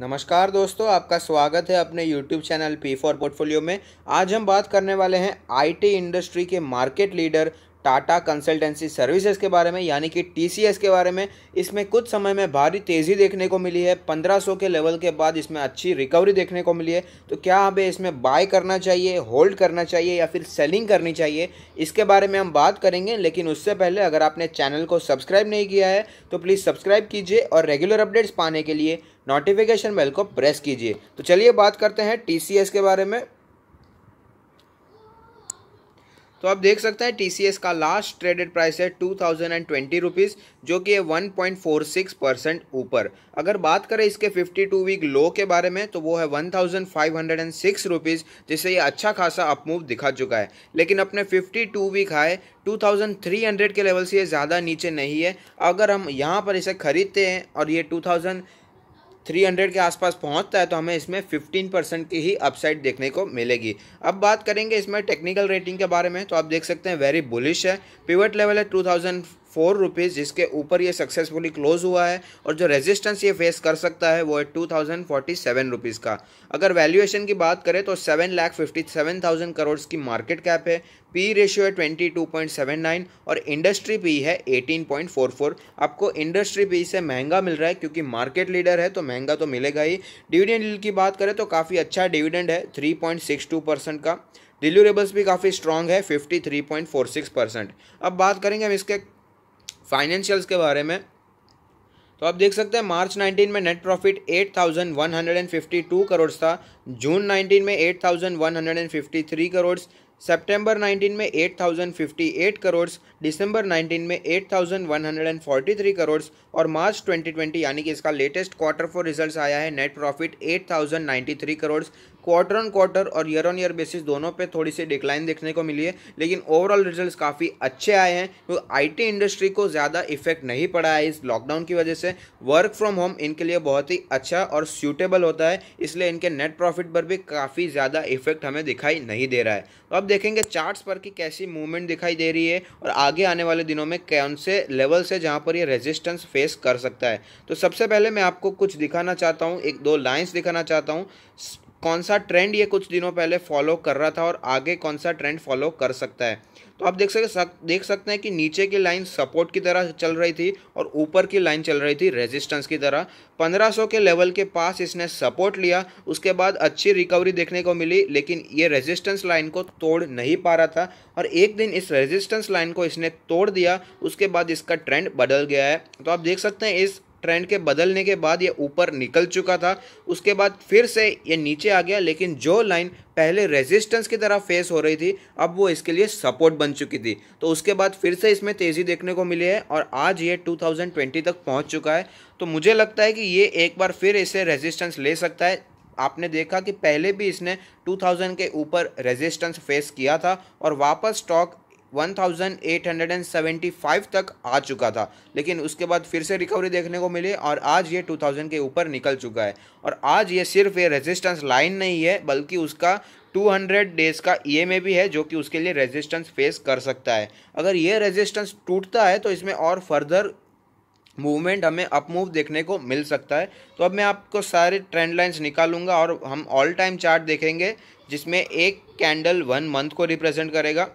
नमस्कार दोस्तों आपका स्वागत है अपने YouTube channel P for portfolio में आज हम बात करने वाले हैं आईटी इंडस्ट्री के market leader Tata consultancy services के बारे में यानी कि टीसीएस के बारे में इसमें कुछ समय में भारी तेज़ी देखने को मिली है 1500 के लेवल के बाद इसमें अच्छी रिकवरी देखने को मिली है तो क्या हमें इसमें बाय करना चाहिए होल्ड करना चाहिए या फिर सेलिंग करनी चाहिए इसके बारे में हम बात करेंगे लेकिन उससे पहले अगर आपने चैनल को सब्सक्राइब नहीं किया है तो प्लीज़ सब्सक्राइब कीजिए और रेगुलर अपडेट्स पाने के लिए नोटिफिकेशन बेल को प्रेस कीजिए तो चलिए बात करते हैं टी के बारे में तो आप देख सकते हैं टी का लास्ट ट्रेडेड प्राइस है two thousand and twenty rupees जो कि है one point four six percent ऊपर अगर बात करें इसके फिफ्टी टू वीक लो के बारे में तो वो है one thousand five hundred and six rupees जिससे ये अच्छा खासा अपमूव दिखा चुका है लेकिन अपने fifty two week high two thousand three hundred के लेवल से ये ज़्यादा नीचे नहीं है अगर हम यहाँ पर इसे ख़रीदते हैं और ये टू थाउजेंड 300 के आसपास पहुंचता है तो हमें इसमें 15 परसेंट की ही अपसाइड देखने को मिलेगी अब बात करेंगे इसमें टेक्निकल रेटिंग के बारे में तो आप देख सकते हैं वेरी बुलिश है पिवट लेवल है थाउजेंड फोर रुपीज़ जिसके ऊपर ये सक्सेसफुली क्लोज हुआ है और जो रेजिस्टेंस ये फेस कर सकता है वो है two thousand forty seven rupees का अगर वैल्यूएशन की बात करें तो seven lakh fifty seven thousand crore की मार्केट कैप है पी रेशियो है twenty two point seven nine और इंडस्ट्री पी है एटीन पॉइंट फोर फोर आपको इंडस्ट्री पी से महंगा मिल रहा है क्योंकि मार्केट लीडर है तो महंगा तो मिलेगा ही डिविडेंड की बात करें तो काफ़ी अच्छा डिविडेंड है three point six two percent का डिल्यूरेबल्स भी काफ़ी स्ट्रांग है fifty three point four six percent अब बात करेंगे हम इसके फाइनेंशियल्स के बारे में तो आप देख सकते हैं मार्च 19 में नेट प्रॉफिट 8,152 करोड़ था जून 19 में 8,153 करोड़ सितंबर 19 में 8,058 करोड़ दिसंबर 19 में 8,143 करोड़ और मार्च 2020 यानी कि इसका लेटेस्ट क्वार्टर फोर रिजल्ट्स आया है net profit 8,093 crore quarter on quarter और ईयर ऑन ईयर बेसिस दोनों पे थोड़ी सी डिक्लाइन देखने को मिली है लेकिन ओवरऑल रिजल्ट्स काफ़ी अच्छे आए हैं तो आईटी इंडस्ट्री को ज़्यादा इफेक्ट नहीं पड़ा है इस लॉकडाउन की वजह से वर्क फ्रॉम होम इनके लिए बहुत ही अच्छा और सूटेबल होता है इसलिए इनके नेट प्रॉफिट पर भी काफ़ी ज़्यादा इफेक्ट हमें दिखाई नहीं दे रहा है तो अब देखेंगे चार्ट्स पर कि कैसी मूवमेंट दिखाई दे रही है और आगे आने वाले दिनों में कौन से लेवल से जहाँ पर ये रेजिस्टेंस फेस कर सकता है तो सबसे पहले मैं आपको कुछ दिखाना चाहता हूँ एक दो लाइन्स दिखाना चाहता हूँ कौन सा ट्रेंड ये कुछ दिनों पहले फॉलो कर रहा था और आगे कौन सा ट्रेंड फॉलो कर सकता है तो आप देख सकते सक, देख सकते हैं कि नीचे की लाइन सपोर्ट की तरह चल रही थी और ऊपर की लाइन चल रही थी रेजिस्टेंस की तरह 1500 के लेवल के पास इसने सपोर्ट लिया उसके बाद अच्छी रिकवरी देखने को मिली लेकिन ये रेजिस्टेंस लाइन को तोड़ नहीं पा रहा था और एक दिन इस रेजिस्टेंस लाइन को इसने तोड़ दिया उसके बाद इसका ट्रेंड बदल गया है तो आप देख सकते हैं इस ट्रेंड के बदलने के बाद ये ऊपर निकल चुका था उसके बाद फिर से ये नीचे आ गया लेकिन जो लाइन पहले रेजिस्टेंस की तरह फेस हो रही थी अब वो इसके लिए सपोर्ट बन चुकी थी तो उसके बाद फिर से इसमें तेज़ी देखने को मिली है और आज ये 2020 तक पहुंच चुका है तो मुझे लगता है कि ये एक बार फिर इसे रेजिस्टेंस ले सकता है आपने देखा कि पहले भी इसने 2000 के ऊपर रेजिस्टेंस फेस किया था और वापस स्टॉक 1875 तक आ चुका था लेकिन उसके बाद फिर से रिकवरी देखने को मिली और आज ये 2000 के ऊपर निकल चुका है और आज ये सिर्फ ये रेजिस्टेंस लाइन नहीं है बल्कि उसका 200 डेज का ईएमए e भी है जो कि उसके लिए रेजिस्टेंस फेस कर सकता है अगर ये रेजिस्टेंस टूटता है तो इसमें और फर्दर मूवमेंट हमें अप मूव देखने को मिल सकता है तो अब मैं आपको सारे ट्रेंड लाइंस निकालूंगा और हम ऑल टाइम चार्ट देखेंगे जिसमें एक कैंडल वन मंथ को रिप्रेजेंट करेगा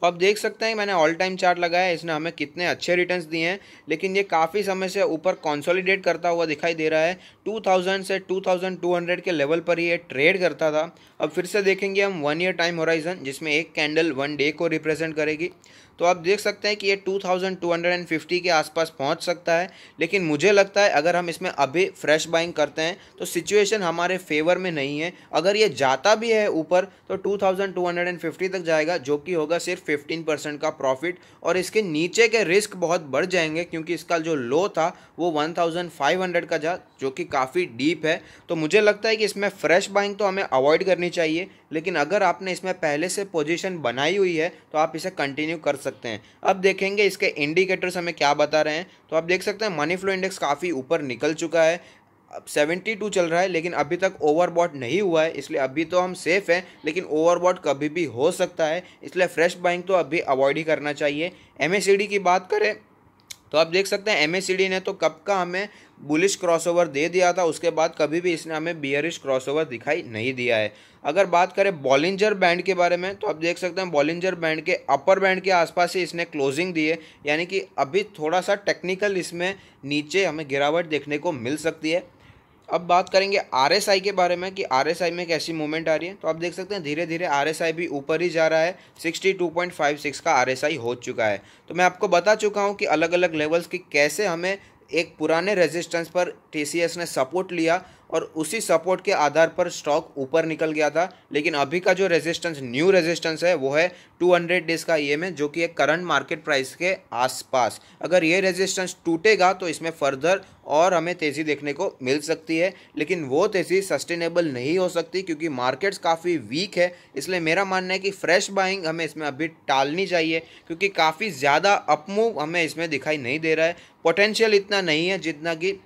तो आप देख सकते हैं मैंने ऑल टाइम चार्ट लगाया है इसने हमें कितने अच्छे रिटर्न्स दिए हैं लेकिन ये काफ़ी समय से ऊपर कॉन्सोलिडेट करता हुआ दिखाई दे रहा है 2000 से 2200 के लेवल पर ही ये ट्रेड करता था अब फिर से देखेंगे हम वन ईयर टाइम होराइजन जिसमें एक कैंडल वन डे को रिप्रेजेंट करेगी तो आप देख सकते हैं कि ये 2250 के आसपास पहुंच सकता है लेकिन मुझे लगता है अगर हम इसमें अभी फ्रेश बाइंग करते हैं तो सिचुएशन हमारे फेवर में नहीं है अगर ये जाता भी है ऊपर तो 2250 तक जाएगा जो कि होगा सिर्फ फिफ्टीन परसेंट का प्रॉफिट और इसके नीचे के रिस्क बहुत बढ़ जाएंगे क्योंकि इसका जो लो था वो वन थाउजेंड फाइव हंड्रेड का था जो कि काफ़ी डीप है तो मुझे लगता है कि इसमें फ्रेश बाइंग तो हमें अवॉइड करनी चाहिए लेकिन अगर आपने इसमें पहले से पोजिशन बनाई हुई है तो आप इसे कंटिन्यू कर सकते हैं अब देखेंगे इसके इंडिकेटर्स हमें क्या बता रहे हैं तो आप देख सकते हैं मनी फ्लो इंडेक्स काफ़ी ऊपर निकल चुका है अब सेवेंटी टू चल रहा है लेकिन अभी तक ओवरबॉट नहीं हुआ है इसलिए अभी तो हम सेफ़ हैं लेकिन ओवरबॉट कभी भी हो सकता है इसलिए फ्रेश बाइंग तो अभी अवॉइड ही करना चाहिए एम की बात करें तो आप देख सकते हैं एम ने तो कब का हमें बुलिश क्रॉसओवर दे दिया था उसके बाद कभी भी इसने हमें बियरिश क्रॉसओवर दिखाई नहीं दिया है अगर बात करें बॉलिंजर बैंड के बारे में तो आप देख सकते हैं बॉलिंजर बैंड के अपर बैंड के आसपास ही इसने क्लोजिंग दी है यानी कि अभी थोड़ा सा टेक्निकल इसमें नीचे हमें गिरावट देखने को मिल सकती है अब बात करेंगे आर के बारे में कि आर में कैसी मूवमेंट आ रही है तो आप देख सकते हैं धीरे धीरे आर भी ऊपर ही जा रहा है 62.56 का आर हो चुका है तो मैं आपको बता चुका हूँ कि अलग अलग लेवल्स की कैसे हमें एक पुराने रेजिस्टेंस पर टी ने सपोर्ट लिया और उसी सपोर्ट के आधार पर स्टॉक ऊपर निकल गया था लेकिन अभी का जो रेजिस्टेंस न्यू रेजिस्टेंस है वो है 200 डेज का ई e जो कि एक करंट मार्केट प्राइस के आसपास अगर ये रेजिस्टेंस टूटेगा तो इसमें फर्दर और हमें तेज़ी देखने को मिल सकती है लेकिन वो तेज़ी सस्टेनेबल नहीं हो सकती क्योंकि मार्केट्स काफ़ी वीक है इसलिए मेरा मानना है कि फ्रेश बाइंग हमें इसमें अभी टालनी चाहिए क्योंकि काफ़ी ज़्यादा अपमूव हमें इसमें दिखाई नहीं दे रहा है पोटेंशियल इतना नहीं है जितना कि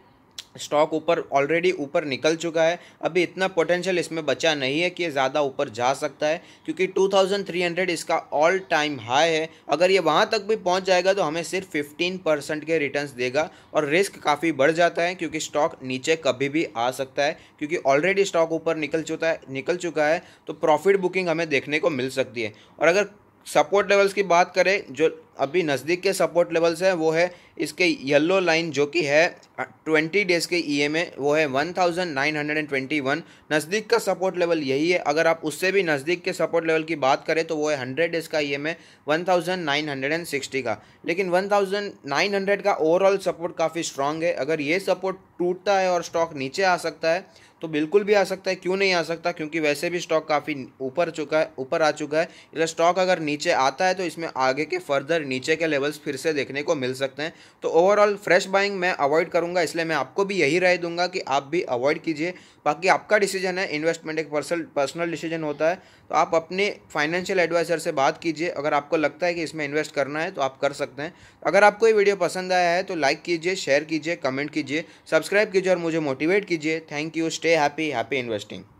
स्टॉक ऊपर ऑलरेडी ऊपर निकल चुका है अभी इतना पोटेंशियल इसमें बचा नहीं है कि ये ज़्यादा ऊपर जा सकता है क्योंकि 2300 इसका ऑल टाइम हाई है अगर ये वहाँ तक भी पहुँच जाएगा तो हमें सिर्फ 15 परसेंट के रिटर्न्स देगा और रिस्क काफ़ी बढ़ जाता है क्योंकि स्टॉक नीचे कभी भी आ सकता है क्योंकि ऑलरेडी स्टॉक ऊपर निकल चुका है निकल चुका है तो प्रॉफिट बुकिंग हमें देखने को मिल सकती है और अगर सपोर्ट लेवल्स की बात करें जो अभी नज़दीक के सपोर्ट लेवल्स हैं वो है इसके येलो लाइन जो कि है ट्वेंटी डेज़ के ई e ए वो है one thousand nine hundred and twenty one नज़दीक का सपोर्ट लेवल यही है अगर आप उससे भी नज़दीक के सपोर्ट लेवल की बात करें तो वो है हंड्रेड डेज़ का ई e में one thousand nine hundred and sixty का लेकिन वन थाउजेंड नाइन हंड्रेड का ओवरऑल सपोर्ट काफ़ी स्ट्रांग है अगर ये सपोर्ट टूटता है और स्टॉक नीचे आ सकता है तो बिल्कुल भी आ सकता है क्यों नहीं आ सकता क्योंकि वैसे भी स्टॉक काफ़ी ऊपर चुका है ऊपर आ चुका है इसलिए स्टॉक अगर नीचे आता है तो इसमें आगे के फर्दर नीचे के लेवल्स फिर से देखने को मिल सकते हैं तो ओवरऑल फ्रेश बाइंग मैं अवॉइड करूंगा इसलिए मैं आपको भी यही राय दूंगा कि आप भी अवॉइड कीजिए बाकी आपका डिसीजन है इन्वेस्टमेंट एक पर्सनल पर्सनल डिसीजन होता है तो आप अपने फाइनेंशियल एडवाइज़र से बात कीजिए अगर आपको लगता है कि इसमें इन्वेस्ट करना है तो आप कर सकते हैं अगर आपको ये वीडियो पसंद आया है तो लाइक कीजिए शेयर कीजिए कमेंट कीजिए सब्सक्राइब कीजिए और मुझे मोटिवेट कीजिए thank you stay happy happy investing